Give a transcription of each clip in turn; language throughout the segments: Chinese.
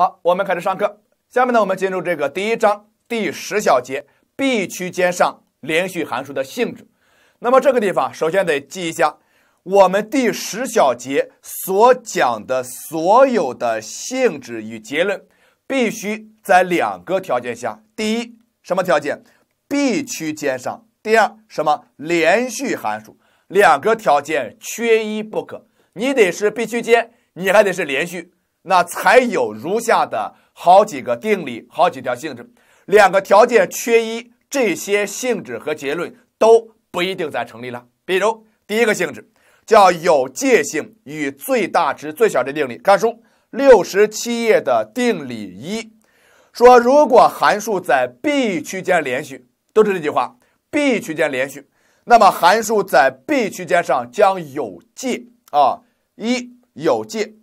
好，我们开始上课。下面呢，我们进入这个第一章第十小节 b 区间上连续函数的性质。那么这个地方，首先得记一下我们第十小节所讲的所有的性质与结论，必须在两个条件下：第一，什么条件？b 区间上；第二，什么？连续函数。两个条件缺一不可，你得是 b 区间，你还得是连续。那才有如下的好几个定理、好几条性质。两个条件缺一，这些性质和结论都不一定再成立了。比如第一个性质叫有界性与最大值、最小值定理。看书六十七页的定理一，说如果函数在 B 区间连续，都是这句话。b 区间连续，那么函数在 B 区间上将有界啊，一有界。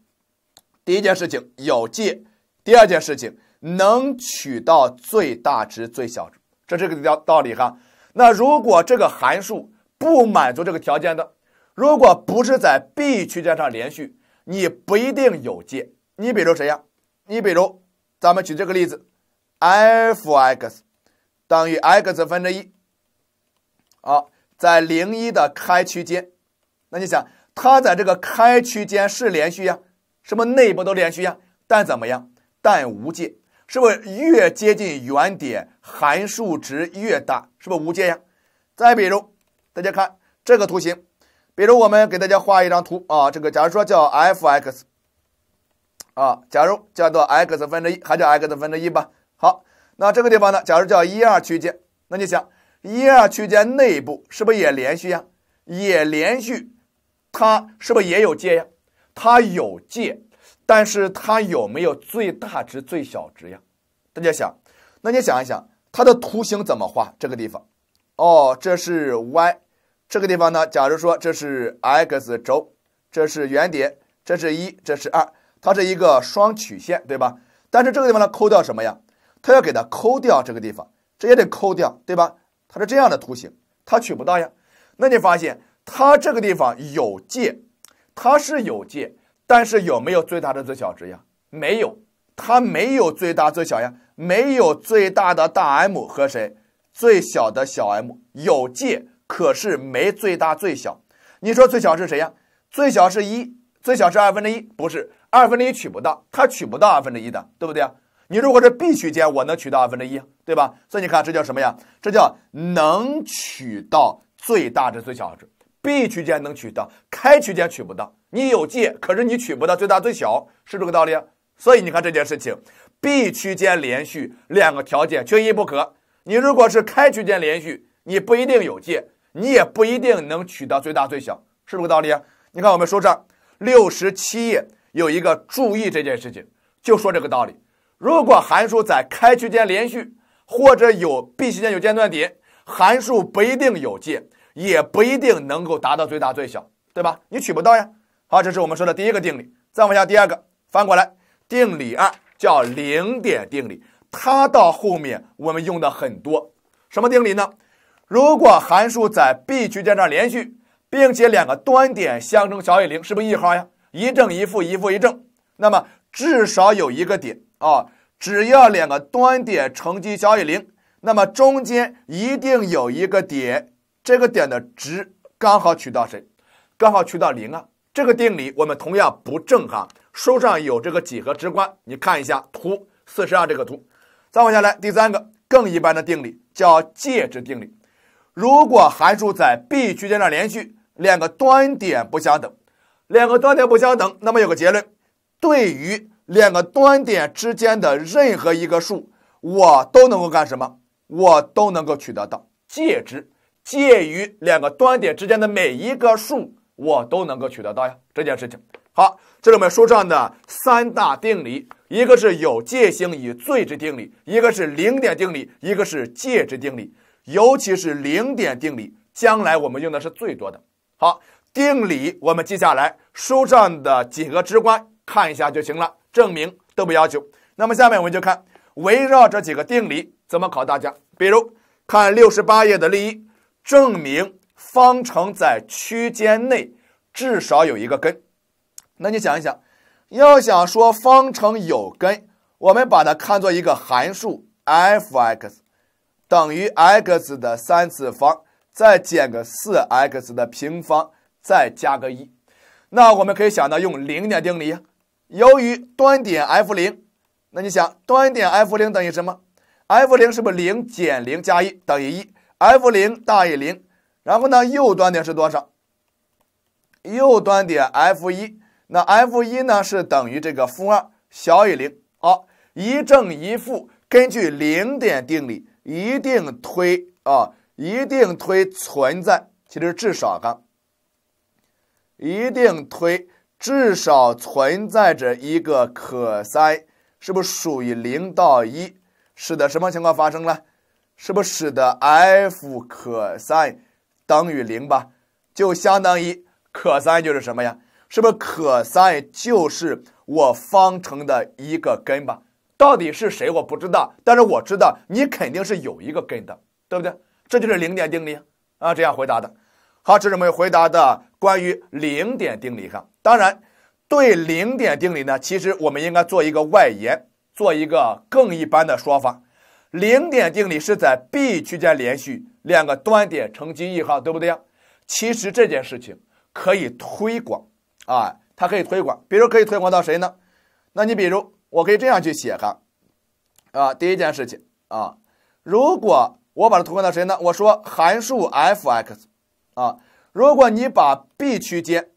第一件事情有界，第二件事情能取到最大值、最小值，这是个条道理哈。那如果这个函数不满足这个条件的，如果不是在 B 区间上连续，你不一定有界。你比如谁呀？你比如咱们举这个例子，f(x) 等于 x 分之一，好，在零一的开区间，那你想它在这个开区间是连续呀？是不内部都连续呀？但怎么样？但无界，是不是越接近原点，函数值越大？是不是无界呀？再比如，大家看这个图形，比如我们给大家画一张图啊，这个假如说叫 f(x)，啊，假如叫做 x 分之一，还叫 x 分之一吧。好，那这个地方呢，假如叫一二区间，那你想一二区间内部是不是也连续呀？也连续，它是不是也有界呀？它有界，但是它有没有最大值、最小值呀？大家想，那你想一想，它的图形怎么画？这个地方，哦，这是 y，这个地方呢？假如说这是 x 轴，这是原点，这是一，这是二，它是一个双曲线，对吧？但是这个地方呢，抠掉什么呀？它要给它抠掉这个地方，这也得抠掉，对吧？它是这样的图形，它取不到呀。那你发现它这个地方有界。它是有界，但是有没有最大的最小值呀？没有，它没有最大最小呀，没有最大的大 M 和谁？最小的小 m 有界，可是没最大最小。你说最小是谁呀？最小是一，最小是二分之一，不是二分之一取不到，它取不到二分之一的，对不对啊？你如果是 B 区间，我能取到二分之一，对吧？所以你看这叫什么呀？这叫能取到最大值最小值。闭区间能取到，开区间取不到。你有界，可是你取不到最大最小，是这个道理。所以你看这件事情，闭区间连续两个条件缺一不可。你如果是开区间连续，你不一定有界，你也不一定能取到最大最小，是这个道理。你看我们说这儿六十七页有一个注意这件事情，就说这个道理。如果函数在开区间连续，或者有闭区间有间断点，函数不一定有界。也不一定能够达到最大最小，对吧？你取不到呀。好，这是我们说的第一个定理。再往下第二个，翻过来，定理二叫零点定理。它到后面我们用的很多。什么定理呢？如果函数在 b 区间上连续，并且两个端点相乘小于零，是不是异号呀？一正一负，一负一正。那么至少有一个点啊，只要两个端点乘积小于零，那么中间一定有一个点。这个点的值刚好取到谁？刚好取到零啊！这个定理我们同样不正哈，书上有这个几何直观，你看一下图四十二这个图。再往下来，第三个更一般的定理叫介值定理。如果函数在 b 区间上连续，两个端点不相等，两个端点不相等，那么有个结论：对于两个端点之间的任何一个数，我都能够干什么？我都能够取得到介值。介于两个端点之间的每一个数，我都能够取得到呀。这件事情好，这是我们书上的三大定理，一个是有界性与最值定理，一个是零点定理，一个是介值定理。尤其是零点定理，将来我们用的是最多的。好，定理我们记下来，书上的几个直观看一下就行了，证明都不要求。那么下面我们就看围绕这几个定理怎么考大家，比如看六十八页的例一。证明方程在区间内至少有一个根。那你想一想，要想说方程有根，我们把它看作一个函数 f(x) 等于 x 的三次方，再减个四 x 的平方，再加个一。那我们可以想到用零点定理，由于端点 f 零，那你想端点 f 零等于什么？f 零是不是零减零加一等于一？f(0) 大于0，然后呢，右端点是多少？右端点 f(1)，那 f(1) 呢是等于这个负2，小于0。好，一正一负，根据零点定理，一定推啊，一定推存在，其实至少啊，一定推至少存在着一个可塞，是不是属于零到一？是的，什么情况发生了？是不是使得 f cosine 等于零吧？就相当于 cosine 就是什么呀？是不是 cosine 就是我方程的一个根吧？到底是谁我不知道，但是我知道你肯定是有一个根的，对不对？这就是零点定理啊！这样回答的。好，这是我们回答的关于零点定理哈。当然，对零点定理呢，其实我们应该做一个外延，做一个更一般的说法。零点定理是在 B 区间连续，两个端点乘积异号，对不对呀？其实这件事情可以推广啊，它可以推广。比如可以推广到谁呢？那你比如我可以这样去写哈，啊，第一件事情啊，如果我把它推广到谁呢？我说函数 f(x)，啊，如果你把 B 区间，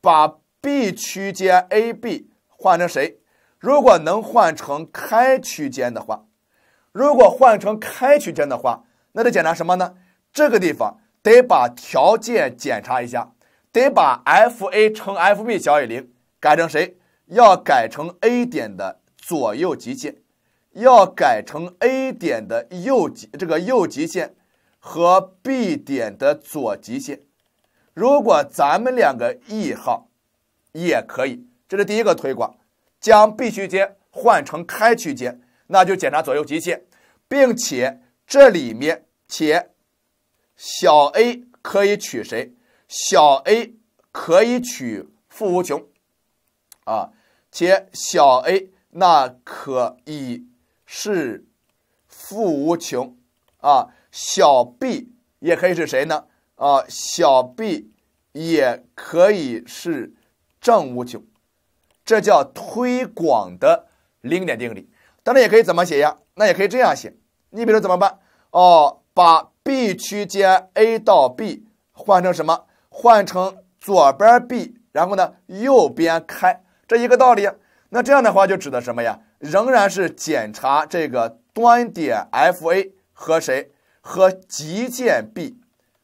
把 B 区间 ab 换成谁？如果能换成开区间的话。如果换成开区间的话，那得检查什么呢？这个地方得把条件检查一下，得把 f a 乘 f b 小于零改成谁？要改成 a 点的左右极限，要改成 a 点的右极这个右极限和 b 点的左极限。如果咱们两个异号，也可以。这是第一个推广，将闭区间换成开区间。那就检查左右极限，并且这里面且小 a 可以取谁？小 a 可以取负无穷啊，且小 a 那可以是负无穷啊。小 b 也可以是谁呢？啊，小 b 也可以是正无穷，这叫推广的零点定理。当然也可以怎么写呀？那也可以这样写。你比如怎么办？哦，把 B 区间 a 到 b 换成什么？换成左边 B，然后呢右边开，这一个道理。那这样的话就指的什么呀？仍然是检查这个端点 f a 和谁？和极限 b，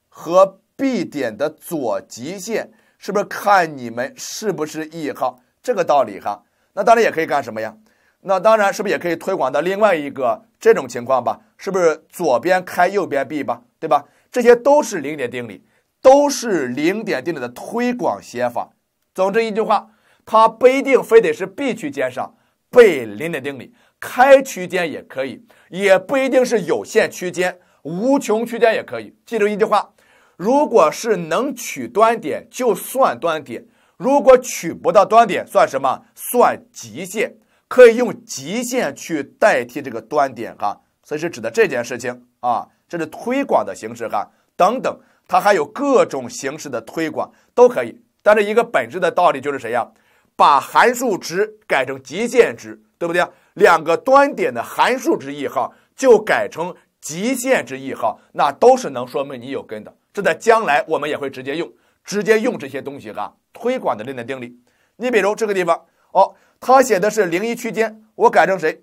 和 b 点的左极限是不是看你们是不是异号？这个道理哈。那当然也可以干什么呀？那当然是不是也可以推广到另外一个这种情况吧？是不是左边开，右边闭吧？对吧？这些都是零点定理，都是零点定理的推广写法。总之一句话，它不一定非得是闭区间上被零点定理，开区间也可以，也不一定是有限区间，无穷区间也可以。记住一句话：如果是能取端点，就算端点；如果取不到端点，算什么？算极限。可以用极限去代替这个端点哈，所以是指的这件事情啊，这是推广的形式哈，等等，它还有各种形式的推广都可以，但是一个本质的道理就是谁呀？把函数值改成极限值，对不对？两个端点的函数值异号，就改成极限值异号，那都是能说明你有根的。这在将来我们也会直接用，直接用这些东西哈，推广的链点定理。你比如这个地方。哦，他写的是零一区间，我改成谁？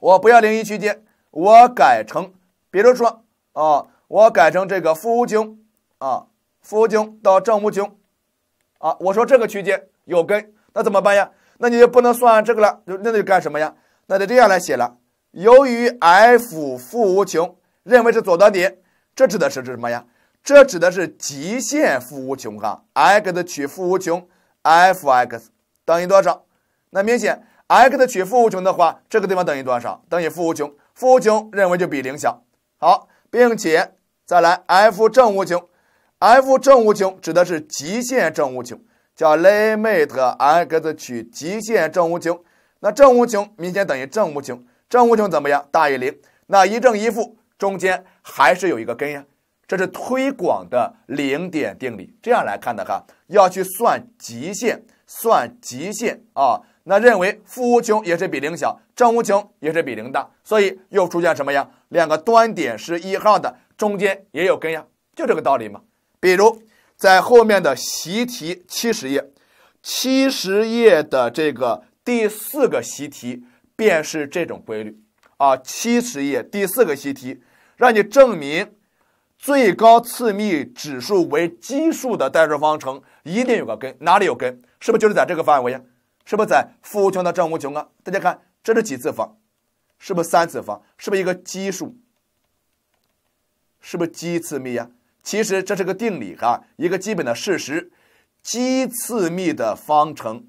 我不要零一区间，我改成，比如说啊，我改成这个负无穷啊，负无穷到正无穷啊。我说这个区间有根，那怎么办呀？那你就不能算这个了，就那就干什么呀？那就这样来写了。由于 f 负无穷认为是左端点，这指的是指什么呀？这指的是极限负无穷啊，x 取负无穷，f(x)。等于多少？那明显 x 取负无穷的话，这个地方等于多少？等于负无穷。负无穷认为就比零小。好，并且再来 f 正无穷，f 正无穷指的是极限正无穷，叫 lim i t x 取极限正无穷。那正无穷明显等于正无穷，正无穷怎么样？大于零。那一正一负中间还是有一个根呀。这是推广的零点定理，这样来看的哈，要去算极限。算极限啊，那认为负无穷也是比零小，正无穷也是比零大，所以又出现什么呀？两个端点是一号的，中间也有根呀，就这个道理嘛。比如在后面的习题七十页，七十页的这个第四个习题便是这种规律啊。七十页第四个习题让你证明，最高次幂指数为奇数的代数方程一定有个根，哪里有根？是不是就是在这个范围呀？是不是在负无穷到正无穷啊？大家看，这是几次方？是不是三次方？是不是一个奇数？是不是奇次幂呀？其实这是个定理啊，一个基本的事实。奇次幂的方程，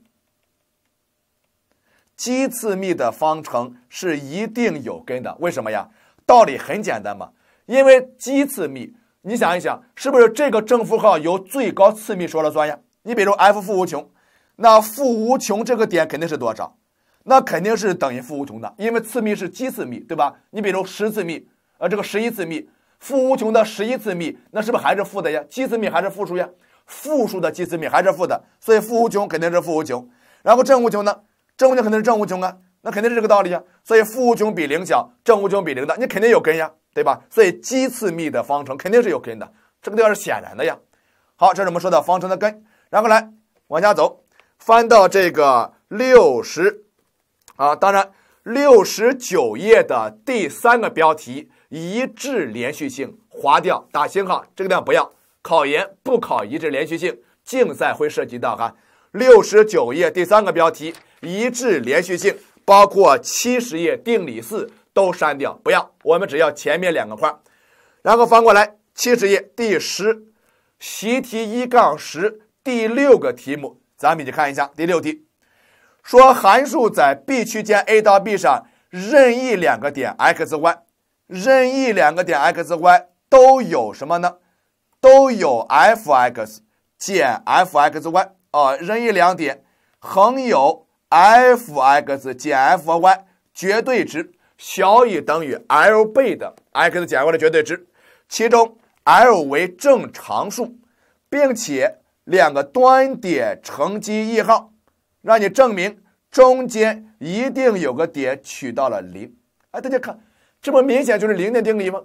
奇次幂的方程是一定有根的。为什么呀？道理很简单嘛，因为奇次幂，你想一想，是不是这个正负号由最高次幂说了算呀？你比如 f 负无穷。那负无穷这个点肯定是多少？那肯定是等于负无穷的，因为次幂是奇次幂，对吧？你比如十次幂，呃，这个十一次幂，负无穷的十一次幂，那是不是还是负的呀？奇次幂还是负数呀？负数的奇次幂还是负的，所以负无穷肯定是负无穷。然后正无穷呢？正无穷肯定是正无穷啊，那肯定是这个道理啊。所以负无穷比零小，正无穷比零大，你肯定有根呀，对吧？所以奇次幂的方程肯定是有根的，这个地方是显然的呀。好，这是我们说的方程的根，然后来往下走。翻到这个六十啊，当然六十九页的第三个标题一致连续性划掉，打星号，这个地方不要。考研不考一致连续性，竞赛会涉及到哈。六十九页第三个标题一致连续性，包括七十页定理四都删掉，不要。我们只要前面两个块然后翻过来七十页第十习题一杠十第六个题目。咱们一起看一下第六题，说函数在 b 区间 a 到 b 上任意两个点 x y，任意两个点 x y 都有什么呢？都有 f x 减 f x y 啊，任意两点恒有 f x 减 f y 绝对值小于等于 l 倍的 x 减 y 的绝对值，其中 l 为正常数，并且。两个端点乘积异号，让你证明中间一定有个点取到了零。哎，大家看，这不明显就是零点定理吗？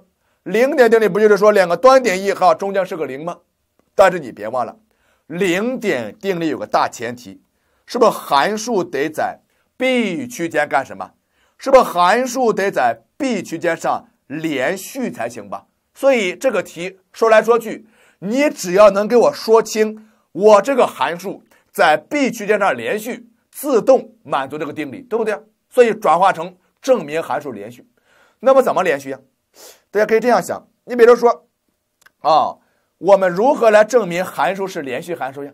零点定理不就是说两个端点异号，中间是个零吗？但是你别忘了，零点定理有个大前提，是不是函数得在 b 区间干什么？是不是函数得在 b 区间上连续才行吧？所以这个题说来说去，你只要能给我说清。我这个函数在 b 区间上连续，自动满足这个定理，对不对？所以转化成证明函数连续。那么怎么连续呀？大家可以这样想：你比如说啊，我们如何来证明函数是连续函数呀？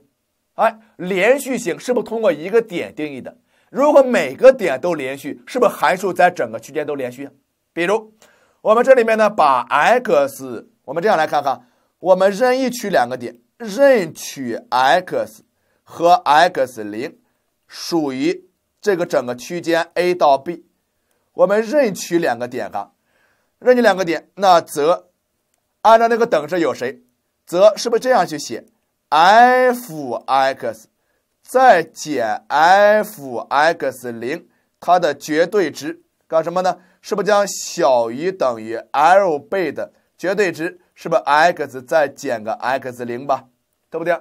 哎，连续性是不是通过一个点定义的？如果每个点都连续，是不是函数在整个区间都连续？呀、比如我们这里面呢，把 x 我们这样来看看，我们任意取两个点。任取 x 和 x 零属于这个整个区间 a 到 b，我们任取两个点哈，任取两个点，那则按照那个等式有谁，则是不是这样去写 f x 再减 f x 零，它的绝对值干什么呢？是不是将小于等于 l 倍的绝对值？是不是 x 再减个 x 零吧，对不对？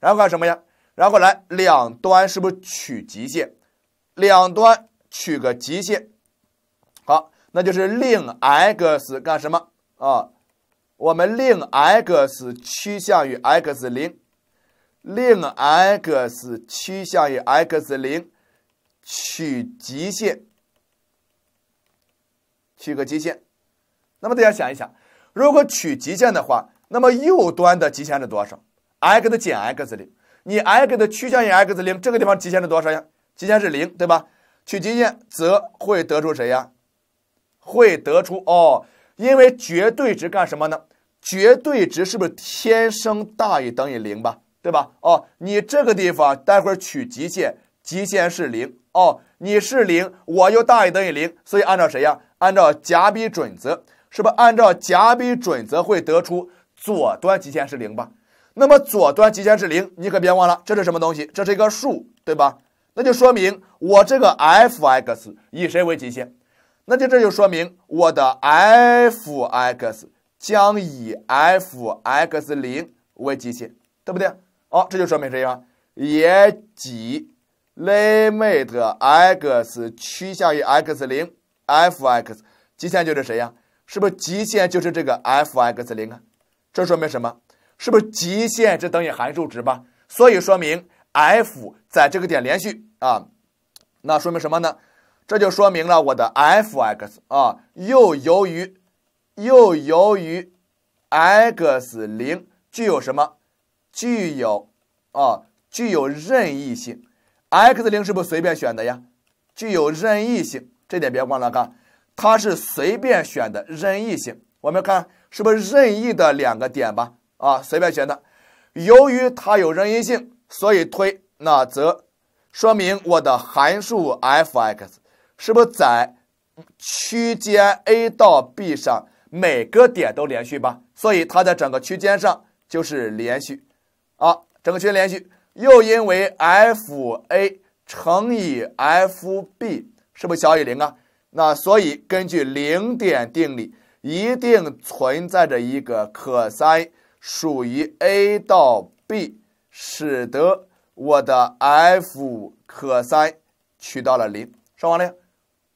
然后干什么呀？然后来两端是不是取极限？两端取个极限，好，那就是令 x 干什么啊？我们令 x 趋向于 x 零，令 x 趋向于 x 零，取极限，取个极限。那么大家想一想。如果取极限的话，那么右端的极限是多少？x 减 x 零，你 x 趋向于 x 零，这个地方极限是多少呀？极限是零，对吧？取极限则会得出谁呀？会得出哦，因为绝对值干什么呢？绝对值是不是天生大于等于零吧？对吧？哦，你这个地方待会儿取极限，极限是零哦，你是零，我又大于等于零，所以按照谁呀？按照加比准则。是不是按照甲比准则会得出左端极限是零吧？那么左端极限是零，你可别忘了这是什么东西？这是一个数，对吧？那就说明我这个 f x 以谁为极限？那就这就说明我的 f x 将以 f x 零为极限，对不对？哦，这就说明谁呀？也即 l i m i t x 趋向于 x 零 f x 极限就是谁呀？是不是极限就是这个 f(x) 零啊？这说明什么？是不是极限是等于函数值吧？所以说明 f 在这个点连续啊。那说明什么呢？这就说明了我的 f(x) 啊，又由于又由于 x 零具有什么？具有啊，具有任意性。x 零是不是随便选的呀？具有任意性，这点别忘了哈。它是随便选的任意性，我们看是不是任意的两个点吧，啊，随便选的。由于它有任意性，所以推那则说明我的函数 f(x) 是不是在区间 a 到 b 上每个点都连续吧？所以它在整个区间上就是连续，啊，整个区间连续。又因为 f(a) 乘以 f(b) 是不是小于零啊？那所以根据零点定理，一定存在着一个可塞属于 a 到 b，使得我的 f 可塞取到了零。说完了，呀？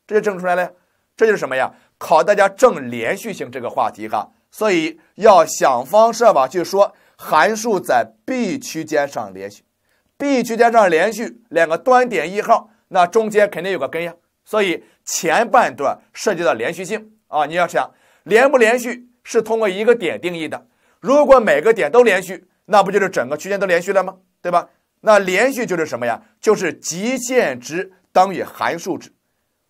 这就证出来了。呀？这就是什么呀？考大家证连续性这个话题哈。所以要想方设法去说函数在 b 区间上连续，b 区间上连续，两个端点一号，那中间肯定有个根呀。所以前半段涉及到连续性啊，你要想连不连续是通过一个点定义的。如果每个点都连续，那不就是整个区间都连续了吗？对吧？那连续就是什么呀？就是极限值等于函数值。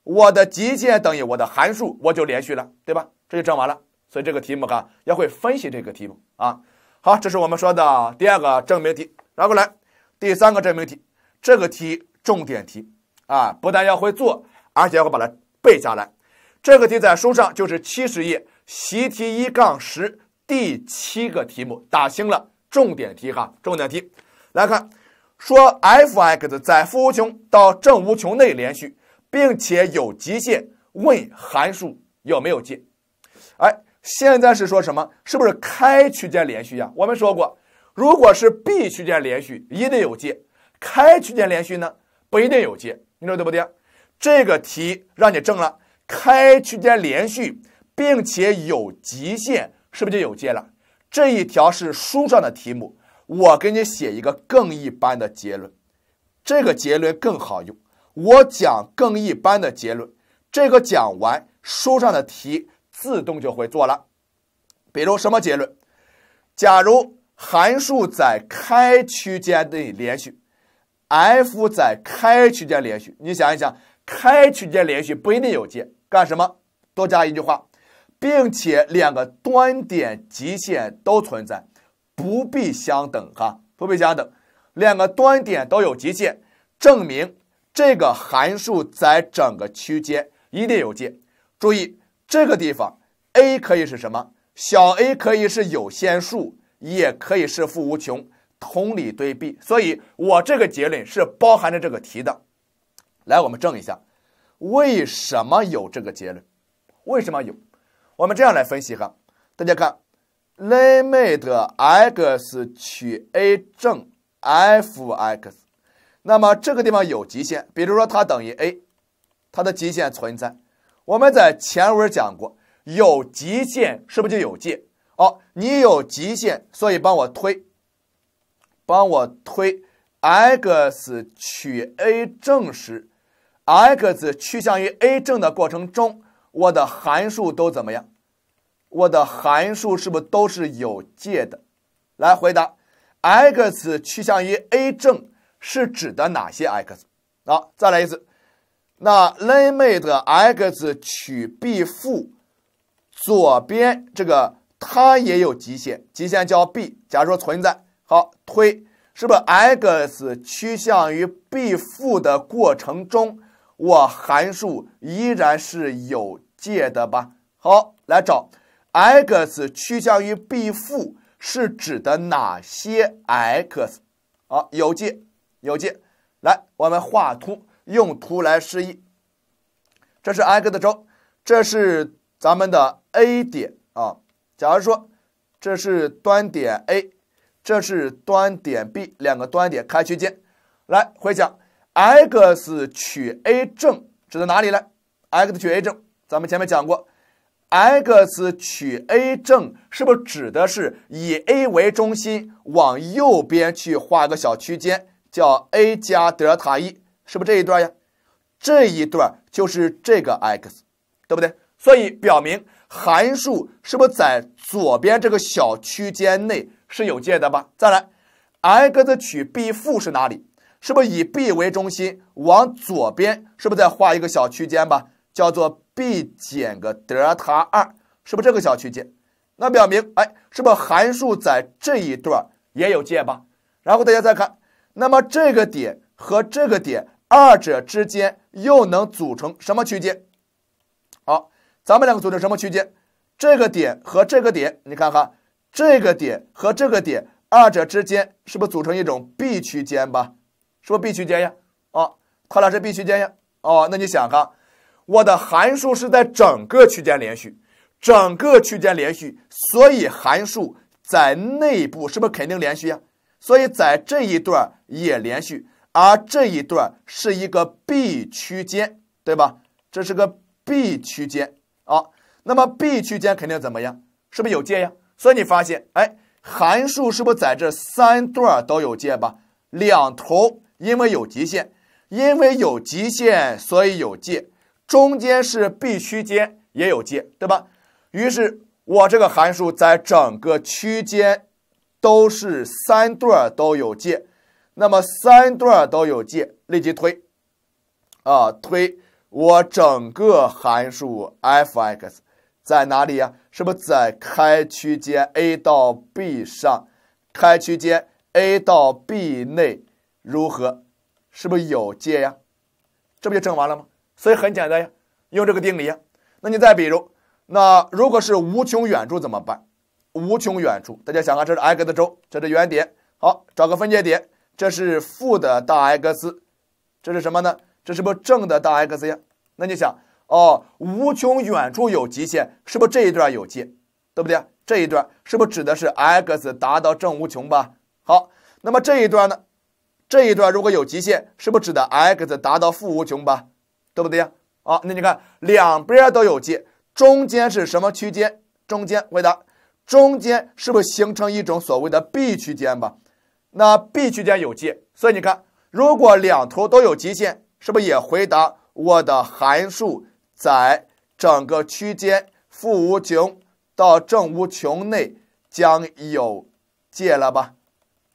我的极限等于我的函数，我就连续了，对吧？这就证完了。所以这个题目哈要会分析这个题目啊。好，这是我们说的第二个证明题。然后来第三个证明题，这个题重点题啊，不但要会做。而且要把它背下来，这个题在书上就是七十页习题一杠十第七个题目，打星了，重点题哈，重点题。来看，说 f(x) 在负无穷到正无穷内连续，并且有极限，问函数有没有界？哎，现在是说什么？是不是开区间连续呀？我们说过，如果是闭区间连续，一定有界；开区间连续呢，不一定有界。你说对不对？这个题让你证了，开区间连续，并且有极限，是不是就有界了？这一条是书上的题目，我给你写一个更一般的结论，这个结论更好用。我讲更一般的结论，这个讲完，书上的题自动就会做了。比如什么结论？假如函数在开区间内连续，f 在开区间连续，你想一想。开区间连续不一定有界，干什么？多加一句话，并且两个端点极限都存在，不必相等哈，不必相等，两个端点都有极限，证明这个函数在整个区间一定有界。注意这个地方，a 可以是什么？小 a 可以是有限数，也可以是负无穷，同理对 b。所以我这个结论是包含着这个题的。来，我们证一下，为什么有这个结论？为什么有？我们这样来分析哈，大家看，lim x 取 a 正 f x，那么这个地方有极限，比如说它等于 a，它的极限存在。我们在前文讲过，有极限是不是就有界？哦，你有极限，所以帮我推，帮我推 x 取 a 正时。x 趋向于 a 正的过程中，我的函数都怎么样？我的函数是不是都是有界的？来回答，x 趋向于 a 正是指的哪些 x？好，再来一次。那 lim 的 x 取 b 负左边这个，它也有极限，极限叫 b。假如说存在，好推，是不是 x 趋向于 b 负的过程中？我函数依然是有界的吧？好，来找 x 趋向于 b 负是指的哪些 x？好，有界，有界。来，我们画图，用图来示意。这是 x 轴，这是咱们的 a 点啊。假如说这是端点 a，这是端点 b，两个端点开区间。来回想。x 取 a 正指的哪里呢 x 取 a 正，咱们前面讲过，x 取 a 正是不是指的是以 a 为中心往右边去画个小区间，叫 a 加德尔塔一，是不是这一段呀？这一段就是这个 x，对不对？所以表明函数是不是在左边这个小区间内是有界的吧？再来，x 取 b 负是哪里？是不是以 b 为中心往左边，是不是再画一个小区间吧，叫做 b 减个德尔塔二，是不是这个小区间？那表明，哎，是不是函数在这一段也有界吧？然后大家再看，那么这个点和这个点二者之间又能组成什么区间？好，咱们两个组成什么区间？这个点和这个点，你看看，这个点和这个点二者之间是不是组成一种 B 区间吧？是不 B 区间呀？啊，它俩是 B 区间呀。哦，那你想哈，我的函数是在整个区间连续，整个区间连续，所以函数在内部是不是肯定连续呀？所以在这一段也连续，而这一段是一个 B 区间，对吧？这是个 B 区间啊。那么 B 区间肯定怎么样？是不是有界呀？所以你发现，哎，函数是不是在这三段都有界吧？两头。因为有极限，因为有极限，所以有界。中间是闭区间，也有界，对吧？于是我这个函数在整个区间都是三段都有界。那么三段都有界，立即推啊，推我整个函数 f(x) 在哪里呀？是不是在开区间 a 到 b 上？开区间 a 到 b 内？如何？是不是有界呀？这不就证完了吗？所以很简单呀，用这个定理呀。那你再比如，那如果是无穷远处怎么办？无穷远处，大家想啊，这是 x 轴，这是原点。好，找个分界点，这是负的大 x，这是什么呢？这是不是正的大 x 呀？那你想，哦，无穷远处有极限，是不是这一段有界，对不对？这一段是不是指的是 x 达到正无穷吧？好，那么这一段呢？这一段如果有极限，是不是指的 x 达到负无穷吧？对不对呀？啊，那你看两边都有界，中间是什么区间？中间回答，中间是不是形成一种所谓的 b 区间吧？那 b 区间有界，所以你看，如果两头都有极限，是不是也回答我的函数在整个区间负无穷到正无穷内将有界了吧？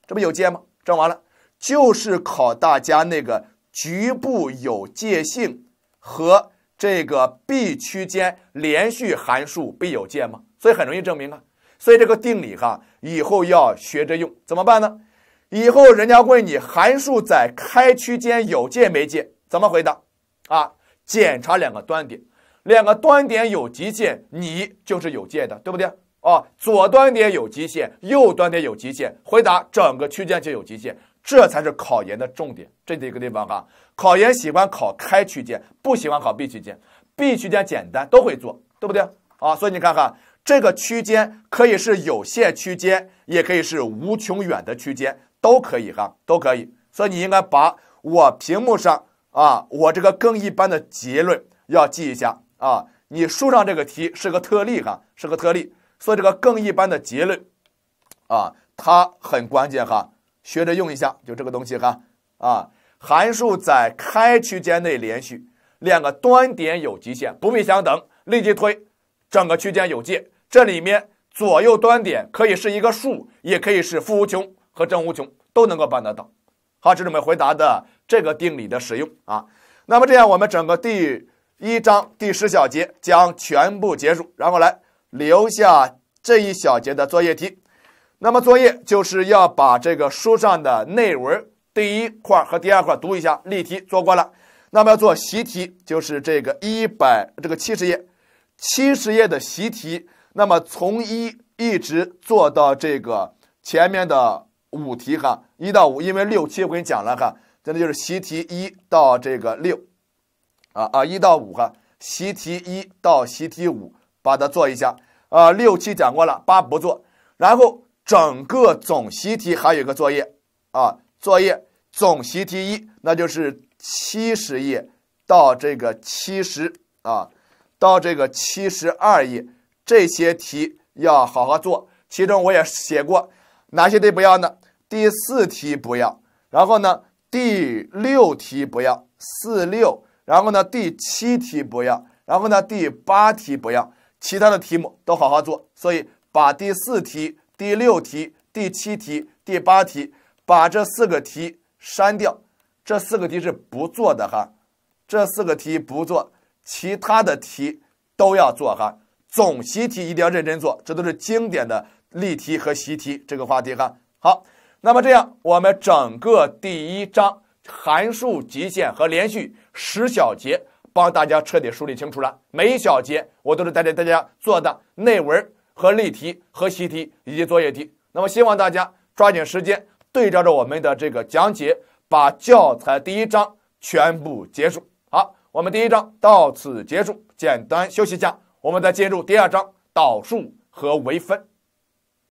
这不有界吗？证完了。就是考大家那个局部有界性和这个 B 区间连续函数必有界吗？所以很容易证明啊。所以这个定理哈，以后要学着用。怎么办呢？以后人家问你函数在开区间有界没界，怎么回答？啊，检查两个端点，两个端点有极限，你就是有界的，对不对哦，左端点有极限，右端点有极限，回答整个区间就有极限。这才是考研的重点这几个地方哈，考研喜欢考开区间，不喜欢考闭区间。闭区间简单，都会做，对不对啊？所以你看看这个区间可以是有限区间，也可以是无穷远的区间，都可以哈，都可以。所以你应该把我屏幕上啊，我这个更一般的结论要记一下啊。你书上这个题是个特例哈，是个特例。所以这个更一般的结论啊，它很关键哈。学着用一下，就这个东西哈啊，函数在开区间内连续，两个端点有极限，不必相等，立即推整个区间有界。这里面左右端点可以是一个数，也可以是负无穷和正无穷，都能够办得到。好，这是我们回答的这个定理的使用啊。那么这样，我们整个第一章第十小节将全部结束，然后来留下这一小节的作业题。那么作业就是要把这个书上的内文第一块和第二块读一下，例题做过了，那么要做习题，就是这个一百这个七十页，七十页的习题，那么从一一直做到这个前面的五题哈，一到五，因为六七我跟你讲了哈，真的就是习题一到这个六，啊啊一到五哈，习题一到习题五把它做一下，啊六七讲过了，八不做，然后。整个总习题还有个作业啊，作业总习题一，那就是七十页到这个七十啊，到这个七十二页这些题要好好做。其中我也写过哪些题不要呢？第四题不要，然后呢，第六题不要，四六，然后呢，第七题不要，然后呢，第八题不要，其他的题目都好好做。所以把第四题。第六题、第七题、第八题，把这四个题删掉，这四个题是不做的哈。这四个题不做，其他的题都要做哈。总习题一定要认真做，这都是经典的例题和习题。这个话题哈，好。那么这样，我们整个第一章函数极限和连续十小节，帮大家彻底梳理清楚了。每一小节我都是带着大家做的内文。和例题、和习题以及作业题，那么希望大家抓紧时间，对照着我们的这个讲解，把教材第一章全部结束。好，我们第一章到此结束，简单休息一下，我们再进入第二章导数和微分。